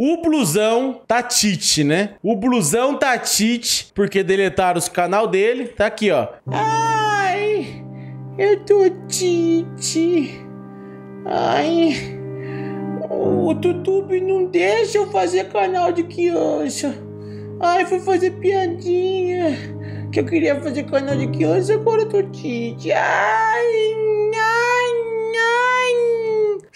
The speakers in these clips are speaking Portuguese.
O blusão tá Tite, né? O blusão tá Tite, porque deletaram o canal dele. Tá aqui, ó. Ai, eu tô Tite. Ai, o YouTube não deixa eu fazer canal de criança. Ai, fui fazer piadinha. Que eu queria fazer canal de criança, agora eu tô Tite. Ai,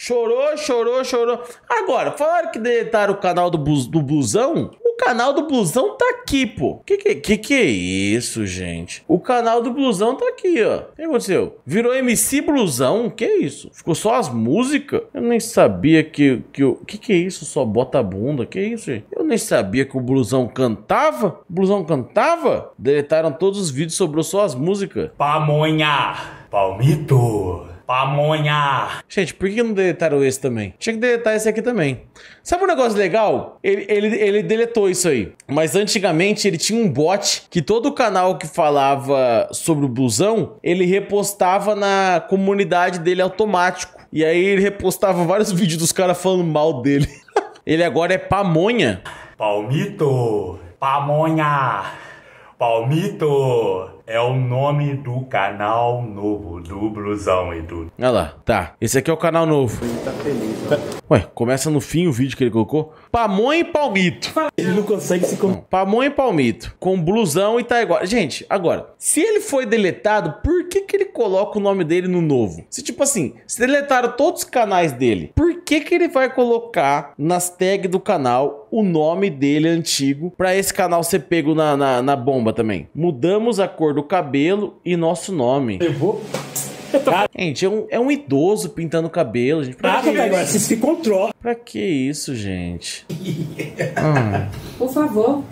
Chorou, chorou, chorou. Agora, falaram que deletaram o canal do, bus, do Busão. O canal do Blusão tá aqui, pô. Que que, que que é isso, gente? O canal do Blusão tá aqui, ó. O que aconteceu? Virou MC Blusão? Que é isso? Ficou só as músicas? Eu nem sabia que... Que, que que é isso? Só bota a bunda? Que é isso, gente? Eu nem sabia que o Blusão cantava? O Blusão cantava? Deletaram todos os vídeos, sobrou só as músicas. Pamonha! Palmito! Pamonha! Gente, por que não deletaram esse também? Tinha que deletar esse aqui também. Sabe um negócio legal? Ele, ele, ele deletou isso aí. Mas antigamente ele tinha um bot que todo canal que falava sobre o blusão, ele repostava na comunidade dele automático. E aí ele repostava vários vídeos dos caras falando mal dele. ele agora é pamonha. Palmito! Pamonha! Palmito! é o nome do canal novo do Blusão, Edu. Olha lá, tá. Esse aqui é o canal novo. Ele tá feliz, ó. Né? Ué, começa no fim o vídeo que ele colocou. Pamon e palmito. Ele não consegue se... Não. e palmito. Com blusão e tá igual. Gente, agora, se ele foi deletado, por que que ele coloca o nome dele no novo? Se tipo assim, se deletaram todos os canais dele, por que que ele vai colocar nas tags do canal o nome dele antigo pra esse canal ser pego na, na, na bomba também? Mudamos a cor cor do cabelo e nosso nome. Eu vou. gente, é um, é um idoso pintando cabelo, gente. Pra ah, que agora, se, se controla. Pra que isso, gente? Por favor.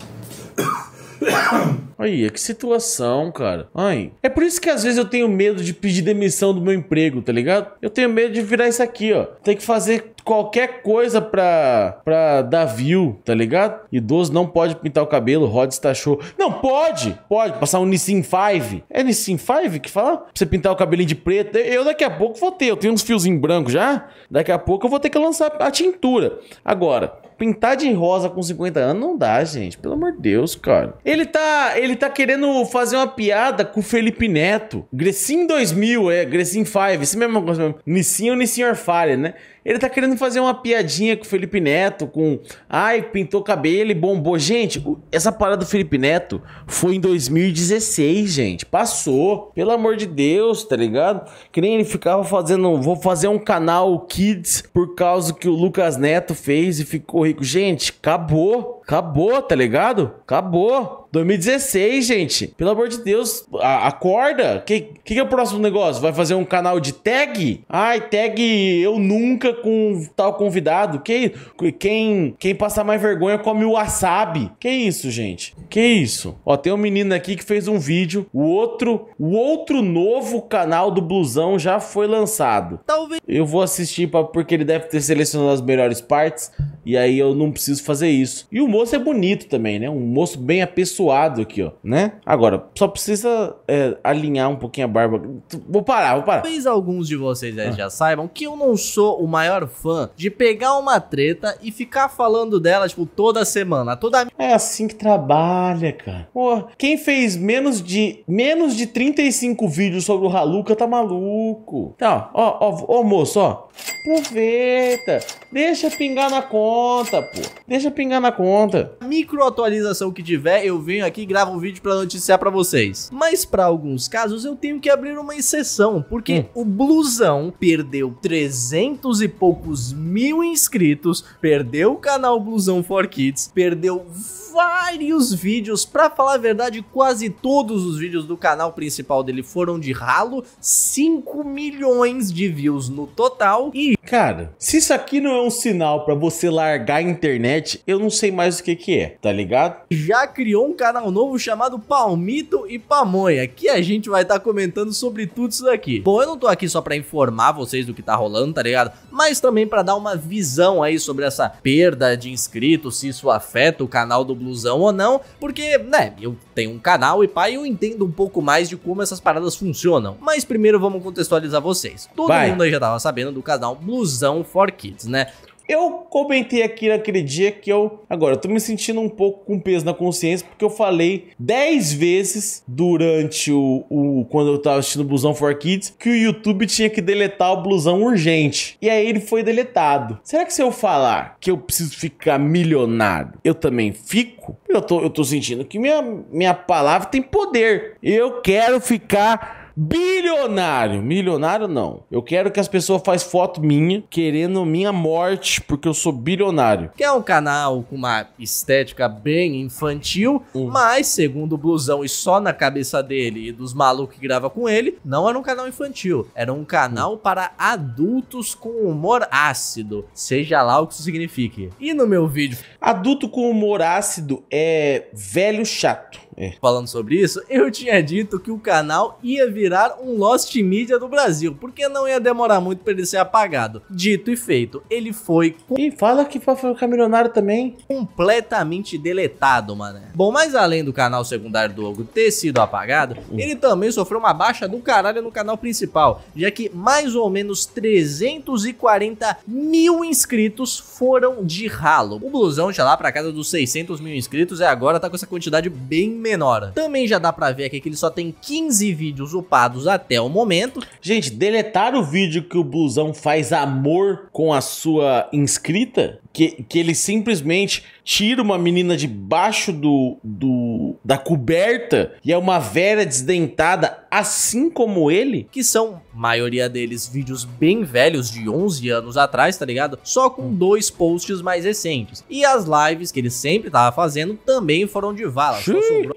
Aí, é que situação, cara. Ai. É por isso que às vezes eu tenho medo de pedir demissão do meu emprego, tá ligado? Eu tenho medo de virar isso aqui, ó. Tem que fazer qualquer coisa pra, pra dar view, tá ligado? Idoso não pode pintar o cabelo, Rod está show. Não, pode! Pode passar um Nissin 5. É Nissin 5 que fala? Pra você pintar o cabelinho de preto. Eu daqui a pouco vou ter, eu tenho uns fios em branco já. Daqui a pouco eu vou ter que lançar a tintura. Agora, pintar de rosa com 50 anos não dá, gente. Pelo amor de Deus, cara. Ele tá. Ele ele tá querendo fazer uma piada com o Felipe Neto. Grecin 2000, é, Grecin 5, esse mesmo coisa. Nissin ou Nissin Orfalha, né? Ele tá querendo fazer uma piadinha com o Felipe Neto, com. Ai, pintou cabelo e bombou. Gente, essa parada do Felipe Neto foi em 2016, gente. Passou. Pelo amor de Deus, tá ligado? Que nem ele ficava fazendo. Vou fazer um canal Kids por causa que o Lucas Neto fez e ficou rico. Gente, acabou. Acabou, tá ligado? Acabou. 2016, gente. Pelo amor de Deus, a, acorda. Que, que, que é o próximo negócio? Vai fazer um canal de tag? Ai, tag eu nunca com tal convidado. Que quem quem passar mais vergonha come o wasabi. Que isso, gente? Que isso? Ó, tem um menino aqui que fez um vídeo. O outro, o outro novo canal do Blusão já foi lançado. Talvez tá eu vou assistir pra, porque ele deve ter selecionado as melhores partes. E aí eu não preciso fazer isso. E o moço é bonito também, né? Um moço bem apessoado aqui, ó, né? Agora, só precisa é, alinhar um pouquinho a barba. Vou parar, vou parar. Talvez alguns de vocês ah. já saibam que eu não sou o maior fã de pegar uma treta e ficar falando dela, tipo, toda semana. Toda... É assim que trabalha, cara. Pô, quem fez menos de, menos de 35 vídeos sobre o Haluca tá maluco. tá então, ó, ó, ó, ó moço, ó. Aproveita. Deixa pingar na conta, pô. Deixa pingar na conta. Micro atualização que tiver, eu venho aqui e gravo um vídeo para noticiar para vocês. Mas para alguns casos eu tenho que abrir uma exceção, porque hum. o Blusão perdeu 300 e poucos mil inscritos, perdeu o canal Blusão for Kids, perdeu vários vídeos, para falar a verdade, quase todos os vídeos do canal principal dele foram de ralo, 5 milhões de views no total e Cara, se isso aqui não é um sinal para você largar a internet, eu não sei mais o que que é, tá ligado? Já criou um canal novo chamado Palmito e Pamonha, que a gente vai estar tá comentando sobre tudo isso daqui. Bom, eu não tô aqui só para informar vocês do que tá rolando, tá ligado? Mas também para dar uma visão aí sobre essa perda de inscritos, se isso afeta o canal do Blusão ou não, porque, né, eu tenho um canal e pai, eu entendo um pouco mais de como essas paradas funcionam. Mas primeiro vamos contextualizar vocês. Todo vai. mundo aí já tava sabendo do canal Blusão Blusão for kids, né? Eu comentei aqui naquele dia que eu. Agora, eu tô me sentindo um pouco com peso na consciência, porque eu falei 10 vezes durante o, o. Quando eu tava assistindo Blusão for Kids, que o YouTube tinha que deletar o blusão urgente. E aí ele foi deletado. Será que se eu falar que eu preciso ficar milionário, eu também fico? Eu tô, eu tô sentindo que minha, minha palavra tem poder. Eu quero ficar Bilionário. Milionário não. Eu quero que as pessoas façam foto minha querendo minha morte porque eu sou bilionário. Que é um canal com uma estética bem infantil, hum. mas segundo o Blusão e só na cabeça dele e dos malucos que grava com ele, não era um canal infantil. Era um canal hum. para adultos com humor ácido. Seja lá o que isso signifique. E no meu vídeo? Adulto com humor ácido é velho chato. É. Falando sobre isso, eu tinha dito que o canal ia virar um Lost Media do Brasil, porque não ia demorar muito para ele ser apagado. Dito e feito, ele foi. E fala que foi o Camilionário também. Completamente deletado, mano. Bom, mas além do canal secundário do Ogro ter sido apagado, hum. ele também sofreu uma baixa do caralho no canal principal, já que mais ou menos 340 mil inscritos foram de ralo. O blusão já lá pra casa dos 600 mil inscritos e é agora tá com essa quantidade bem menor menor. Também já dá pra ver aqui que ele só tem 15 vídeos upados até o momento. Gente, deletar o vídeo que o Blusão faz amor com a sua inscrita, que, que ele simplesmente tira uma menina debaixo do, do da coberta e é uma velha desdentada, assim como ele, que são maioria deles vídeos bem velhos de 11 anos atrás, tá ligado? Só com dois posts mais recentes. E as lives que ele sempre tava fazendo também foram de vala, só sobrou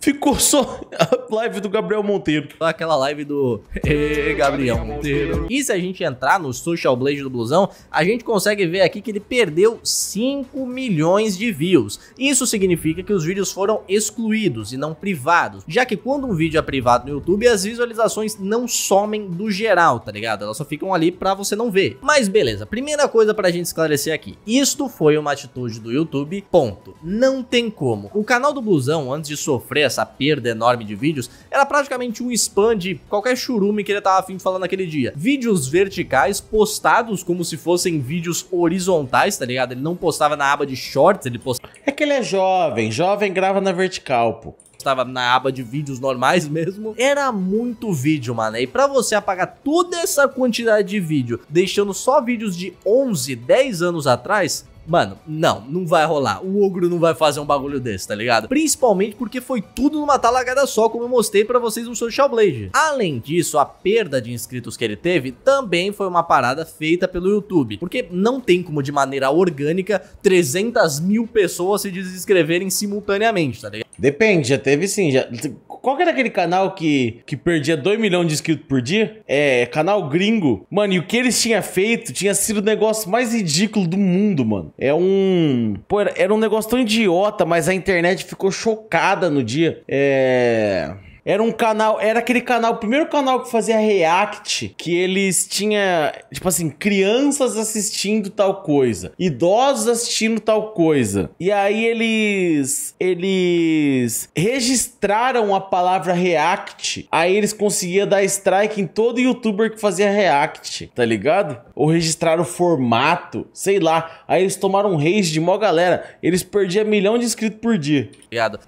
ficou só a live do Gabriel Monteiro. Aquela live do Ê, Gabriel Monteiro. E se a gente entrar no Social Blade do Blusão, a gente consegue ver aqui que ele perdeu 5 milhões de views. Isso significa que os vídeos foram excluídos e não privados, já que quando um vídeo é privado no YouTube, as visualizações não somem do geral, tá ligado? Elas só ficam ali pra você não ver. Mas beleza, primeira coisa pra gente esclarecer aqui. Isto foi uma atitude do YouTube, ponto. Não tem como. O canal do Blusão, antes de sofrer essa perda enorme de vídeos, era praticamente um spam de qualquer churume que ele tava afim de falar naquele dia. Vídeos verticais postados como se fossem vídeos horizontais, tá ligado? Ele não postava na aba de shorts, ele postava... É que ele é jovem, jovem grava na vertical, pô estava na aba de vídeos normais mesmo, era muito vídeo, mano. E para você apagar toda essa quantidade de vídeo, deixando só vídeos de 11, 10 anos atrás, Mano, não, não vai rolar. O ogro não vai fazer um bagulho desse, tá ligado? Principalmente porque foi tudo numa talagada só, como eu mostrei pra vocês no Social Blade. Além disso, a perda de inscritos que ele teve também foi uma parada feita pelo YouTube. Porque não tem como, de maneira orgânica, 300 mil pessoas se desinscreverem simultaneamente, tá ligado? Depende, já teve sim. Já... Qual que era aquele canal que, que perdia 2 milhões de inscritos por dia? É, é, canal gringo. Mano, e o que eles tinham feito tinha sido o negócio mais ridículo do mundo, mano. É um. Pô, era um negócio tão idiota, mas a internet ficou chocada no dia. É. Era um canal, era aquele canal, o primeiro canal que fazia react, que eles tinha, tipo assim, crianças assistindo tal coisa, idosos assistindo tal coisa. E aí eles eles registraram a palavra react, aí eles conseguiam dar strike em todo youtuber que fazia react, tá ligado? Ou registraram o formato, sei lá. Aí eles tomaram um rage de mó galera, eles perdiam milhão de inscritos por dia.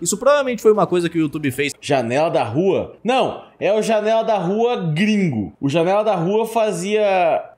Isso provavelmente foi uma coisa que o YouTube fez. Janela da da Rua. Não, é o Janela da Rua gringo. O Janela da Rua fazia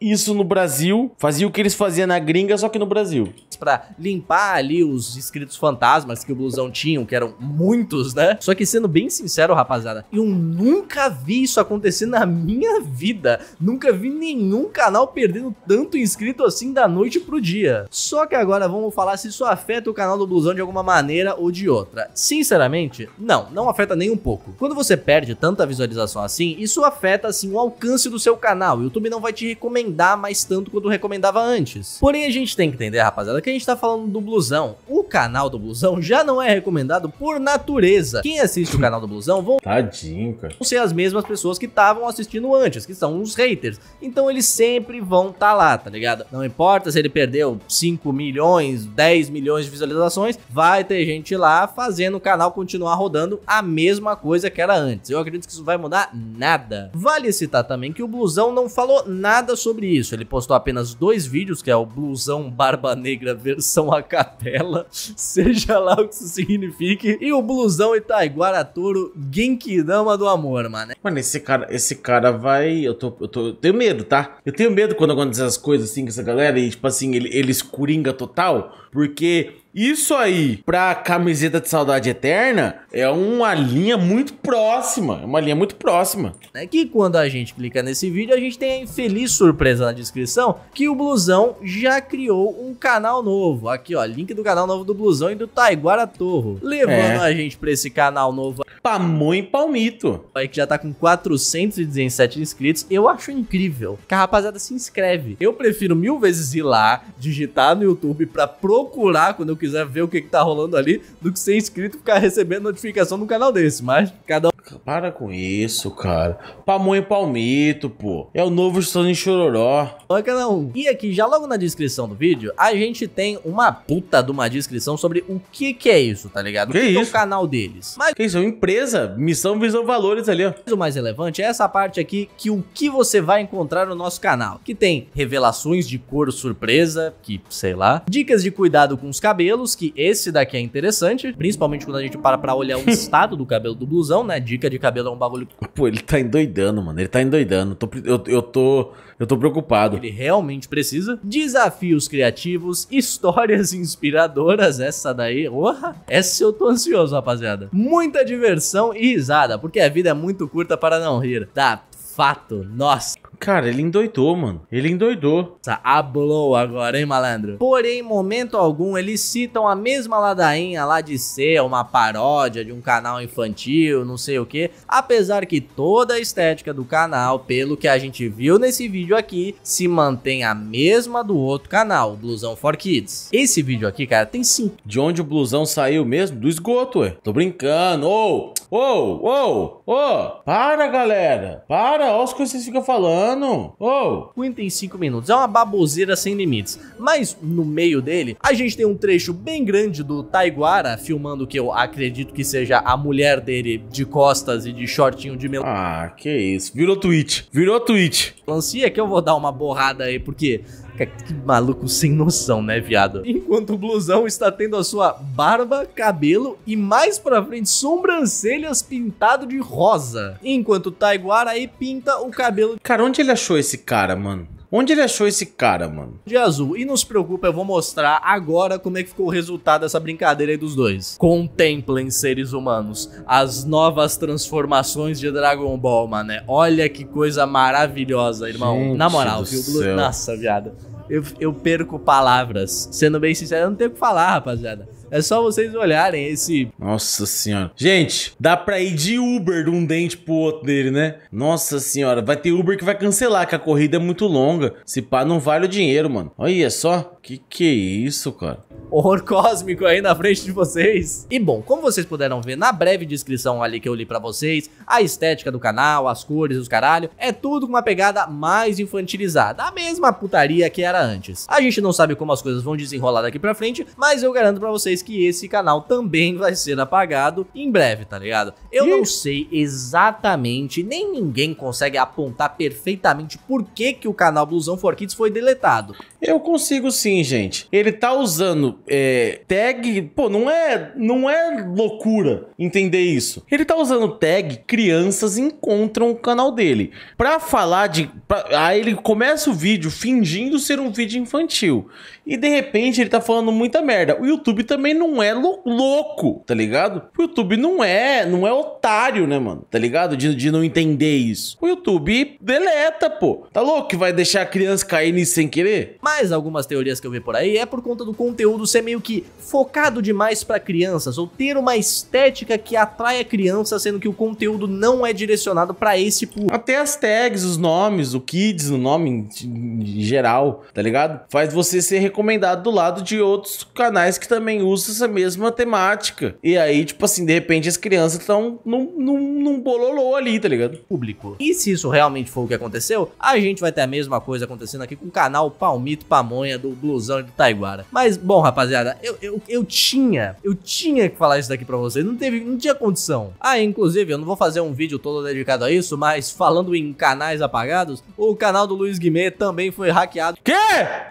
isso no Brasil, fazia o que eles faziam na gringa, só que no Brasil. Pra limpar ali os inscritos fantasmas que o Blusão tinha, que eram muitos, né? Só que sendo bem sincero, rapaziada, eu nunca vi isso acontecer na minha vida. Nunca vi nenhum canal perdendo tanto inscrito assim da noite pro dia. Só que agora vamos falar se isso afeta o canal do Blusão de alguma maneira ou de outra. Sinceramente, não, não afeta nem um pouco. Quando quando você perde tanta visualização assim, isso afeta assim o alcance do seu canal. O YouTube não vai te recomendar mais tanto quanto recomendava antes. Porém, a gente tem que entender, rapaziada, que a gente tá falando do blusão. O o canal do Blusão já não é recomendado por natureza. Quem assiste o canal do Blusão vão Tadinho, cara. ser as mesmas pessoas que estavam assistindo antes, que são os haters. Então eles sempre vão estar tá lá, tá ligado? Não importa se ele perdeu 5 milhões, 10 milhões de visualizações, vai ter gente lá fazendo o canal continuar rodando a mesma coisa que era antes. Eu acredito que isso vai mudar nada. Vale citar também que o Blusão não falou nada sobre isso. Ele postou apenas dois vídeos, que é o Blusão Barba Negra versão a capela seja lá o que isso signifique. E o blusão Itaiguara Toro Genkidama do Amor, mano. Mano, esse cara, esse cara vai. Eu tô, eu tô. Eu tenho medo, tá? Eu tenho medo quando acontece essas coisas assim com essa galera e, tipo assim, ele, eles coringa total, porque isso aí, pra camiseta de saudade eterna, é uma linha muito próxima. É uma linha muito próxima. É que quando a gente clica nesse vídeo, a gente tem a infeliz surpresa na descrição que o Blusão já criou um canal novo. Aqui, ó, link do canal novo do Blusão e do Taiguara Torro. Levando é. a gente pra esse canal novo. Pamon e Palmito. Aí que já tá com 417 inscritos. Eu acho incrível. Que a rapaziada se inscreve. Eu prefiro mil vezes ir lá, digitar no YouTube pra procurar quando eu quiser ver o que, que tá rolando ali, do que ser inscrito e ficar recebendo notificação no canal desse. Mas cada para com isso, cara. Pamonha e palmito, pô. É o novo Sonic Chororó. Bacana não E aqui, já logo na descrição do vídeo, a gente tem uma puta de uma descrição sobre o que que é isso, tá ligado? Que, que, isso? é o canal deles. Mas... Que isso? É empresa, missão, visão, valores ali, ó. O mais relevante é essa parte aqui, que o que você vai encontrar no nosso canal. Que tem revelações de cor surpresa, que sei lá. Dicas de cuidado com os cabelos, que esse daqui é interessante. Principalmente quando a gente para pra olhar o estado do cabelo do blusão, né? De dica de cabelo é um bagulho. Pô, ele tá endoidando, mano. Ele tá endoidando. Tô, eu, eu, tô, eu tô preocupado. Ele realmente precisa. Desafios criativos, histórias inspiradoras. Essa daí, orra. Essa eu tô ansioso, rapaziada. Muita diversão e risada, porque a vida é muito curta para não rir. Tá, fato. Nossa. Cara, ele endoidou, mano. Ele endoidou. Tá ablou agora, hein, malandro? Porém, momento algum, eles citam a mesma ladainha lá de ser uma paródia de um canal infantil, não sei o que. Apesar que toda a estética do canal, pelo que a gente viu nesse vídeo aqui, se mantém a mesma do outro canal, Blusão for Kids. Esse vídeo aqui, cara, tem sim. De onde o blusão saiu mesmo? Do esgoto, ué. Tô brincando. Ô, ô, ô, ô. Para, galera. Para. Olha as coisas que vocês ficam falando mano. Ou Oh. 55 minutos. É uma baboseira sem limites. Mas no meio dele, a gente tem um trecho bem grande do Taiguara filmando que eu acredito que seja a mulher dele de costas e de shortinho de melancia. Ah, que isso. Virou tweet. Virou tweet. Lancia que eu vou dar uma borrada aí, porque que maluco sem noção, né, viado? Enquanto o blusão está tendo a sua barba, cabelo e mais pra frente sobrancelhas pintado de rosa. Enquanto o Taiguara aí pinta o cabelo. Cara, onde ele achou esse cara, mano? Onde ele achou esse cara, mano? De azul. E não se preocupa, eu vou mostrar agora como é que ficou o resultado dessa brincadeira aí dos dois. Contemplem, seres humanos, as novas transformações de Dragon Ball, mano. Olha que coisa maravilhosa, irmão. Gente Na moral, viu? Céu. Nossa, viada. Eu, eu perco palavras. Sendo bem sincero, eu não tenho o que falar, rapaziada. É só vocês olharem esse. Nossa senhora. Gente, dá pra ir de Uber de um dente pro outro dele, né? Nossa senhora, vai ter Uber que vai cancelar, que a corrida é muito longa. Se pá, não vale o dinheiro, mano. Olha só. Que que é isso, cara? Horror cósmico aí na frente de vocês. E bom, como vocês puderam ver na breve descrição ali que eu li pra vocês, a estética do canal, as cores, os caralho, é tudo com uma pegada mais infantilizada, a mesma putaria que era antes. A gente não sabe como as coisas vão desenrolar daqui pra frente, mas eu garanto pra vocês que esse canal também vai ser apagado em breve, tá ligado? Eu não sei exatamente, nem ninguém consegue apontar perfeitamente por que que o canal Blusão for Kids foi deletado. Eu consigo sim assim, gente, ele tá usando é, tag. Pô, não é, não é loucura entender isso. Ele tá usando tag crianças encontram o canal dele. Pra falar de. Pra, aí ele começa o vídeo fingindo ser um vídeo infantil. E de repente ele tá falando muita merda. O YouTube também não é louco, tá ligado? O YouTube não é, não é otário, né, mano? Tá ligado? De, de não entender isso. O YouTube deleta, pô. Tá louco que vai deixar a criança cair nisso sem querer? Mais algumas teorias que eu vi por aí é por conta do conteúdo ser meio que focado demais para crianças ou ter uma estética que atrai a criança, sendo que o conteúdo não é direcionado para esse público. Até as tags, os nomes, o kids, o nome em geral, tá ligado? Faz você ser recomendado do lado de outros canais que também usam essa mesma temática. E aí, tipo assim, de repente as crianças estão num, num, num bololô ali, tá ligado? Público. E se isso realmente for o que aconteceu, a gente vai ter a mesma coisa acontecendo aqui com o canal Palmito Pamonha do Blue exclusão de Taiguara. Mas, bom, rapaziada, eu, eu, eu tinha, eu tinha que falar isso daqui pra vocês. Não teve, não tinha condição. Ah, inclusive, eu não vou fazer um vídeo todo dedicado a isso, mas falando em canais apagados, o canal do Luiz Guimê também foi hackeado. Quê?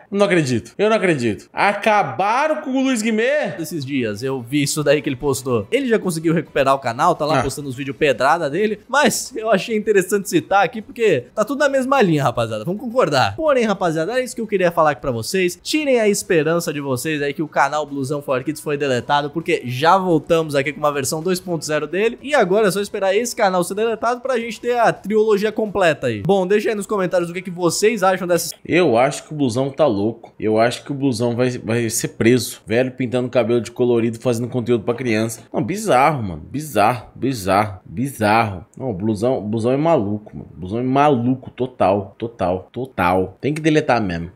Não acredito. Eu não acredito. Acabaram com o Luiz Guimê? Esses dias eu vi isso daí que ele postou. Ele já conseguiu recuperar o canal, tá lá ah. postando os vídeos pedrada dele, mas eu achei interessante citar aqui porque tá tudo na mesma linha, rapaziada. Vamos concordar. Porém, rapaziada, é isso que eu queria falar aqui pra vocês tirem a esperança de vocês aí que o canal Blusão for Kids foi deletado, porque já voltamos aqui com uma versão 2.0 dele. E agora é só esperar esse canal ser deletado pra gente ter a trilogia completa aí. Bom, deixa aí nos comentários o que, é que vocês acham dessa... Eu acho que o Blusão tá louco. Eu acho que o Blusão vai, vai ser preso. Velho pintando cabelo de colorido, fazendo conteúdo pra criança. Não, bizarro, mano. Bizarro, bizarro, bizarro. Não, o Blusão, o Blusão é maluco, mano. O Blusão é maluco, total, total, total. Tem que deletar mesmo.